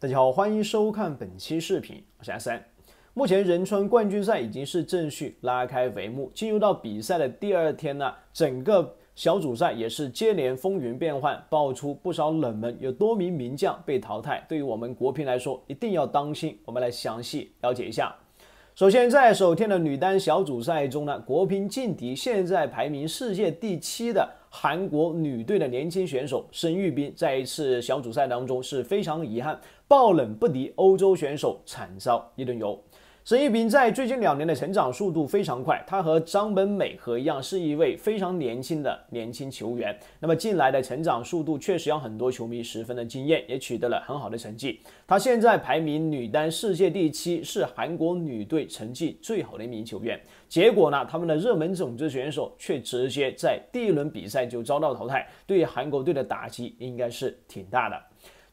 大家好，欢迎收看本期视频，我是阿三。目前仁川冠军赛已经是正序拉开帷幕，进入到比赛的第二天呢，整个小组赛也是接连风云变幻，爆出不少冷门，有多名名将被淘汰。对于我们国乒来说，一定要当心。我们来详细了解一下。首先，在首天的女单小组赛中呢，国乒劲敌现在排名世界第七的。韩国女队的年轻选手申裕斌在一次小组赛当中是非常遗憾，爆冷不敌欧洲选手，惨遭一顿油。沈一斌在最近两年的成长速度非常快，他和张本美和一样，是一位非常年轻的年轻球员。那么近来的成长速度确实让很多球迷十分的惊艳，也取得了很好的成绩。他现在排名女单世界第七，是韩国女队成绩最好的一名球员。结果呢，他们的热门种子选手却直接在第一轮比赛就遭到淘汰，对韩国队的打击应该是挺大的。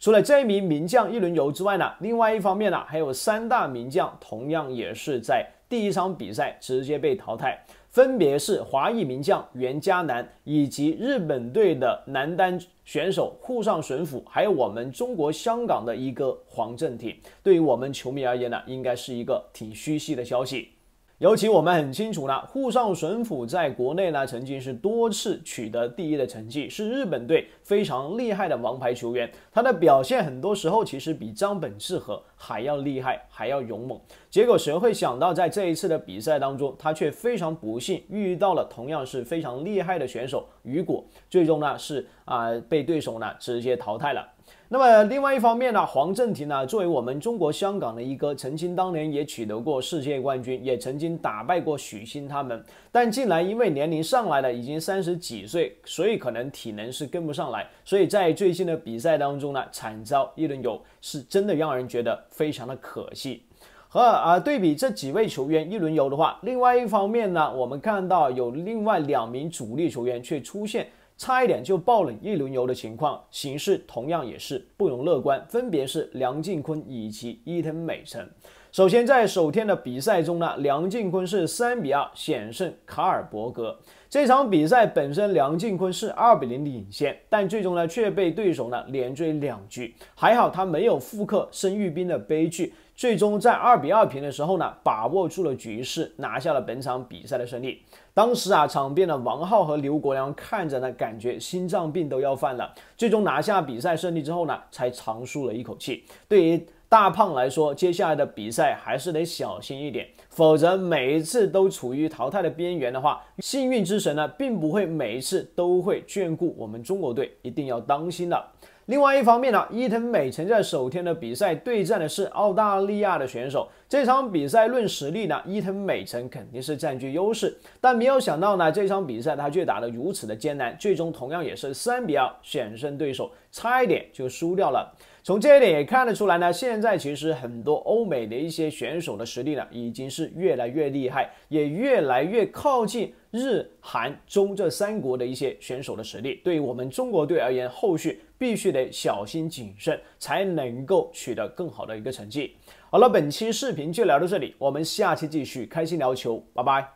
除了这一名名将一轮游之外呢，另外一方面呢，还有三大名将同样也是在第一场比赛直接被淘汰，分别是华裔名将袁嘉楠，以及日本队的男单选手沪上隼辅，还有我们中国香港的一个黄镇廷。对于我们球迷而言呢，应该是一个挺虚喜的消息。尤其我们很清楚呢，沪上隼辅在国内呢曾经是多次取得第一的成绩，是日本队非常厉害的王牌球员。他的表现很多时候其实比张本智和还要厉害，还要勇猛。结果谁会想到，在这一次的比赛当中，他却非常不幸遇到了同样是非常厉害的选手。雨果最终呢是啊被对手呢直接淘汰了。那么另外一方面呢，黄镇廷呢作为我们中国香港的一哥，曾经当年也取得过世界冠军，也曾经打败过许昕他们，但近来因为年龄上来了，已经三十几岁，所以可能体能是跟不上来，所以在最近的比赛当中呢，惨遭一轮游，是真的让人觉得非常的可惜。和啊对比这几位球员一轮游的话，另外一方面呢，我们看到有另外两名主力球员却出现差一点就爆冷一轮游的情况，形势同样也是不容乐观，分别是梁靖昆以及伊藤美诚。首先，在首天的比赛中呢，梁靖昆是三比二险胜卡尔伯格。这场比赛本身，梁靖昆是二比零领先，但最终呢，却被对手呢连追两局。还好他没有复刻申裕斌的悲剧，最终在二比二平的时候呢，把握住了局势，拿下了本场比赛的胜利。当时啊，场边的王浩和刘国梁看着呢，感觉心脏病都要犯了。最终拿下比赛胜利之后呢，才长舒了一口气。对于。大胖来说，接下来的比赛还是得小心一点，否则每一次都处于淘汰的边缘的话，幸运之神呢，并不会每一次都会眷顾我们中国队，一定要当心了。另外一方面呢，伊藤美诚在首天的比赛对战的是澳大利亚的选手。这场比赛论实力呢，伊藤美诚肯定是占据优势，但没有想到呢，这场比赛他却打得如此的艰难，最终同样也是三比二险胜对手，差一点就输掉了。从这一点也看得出来呢，现在其实很多欧美的一些选手的实力呢，已经是越来越厉害，也越来越靠近。日、韩、中这三国的一些选手的实力，对于我们中国队而言，后续必须得小心谨慎，才能够取得更好的一个成绩。好了，本期视频就聊到这里，我们下期继续开心聊球，拜拜。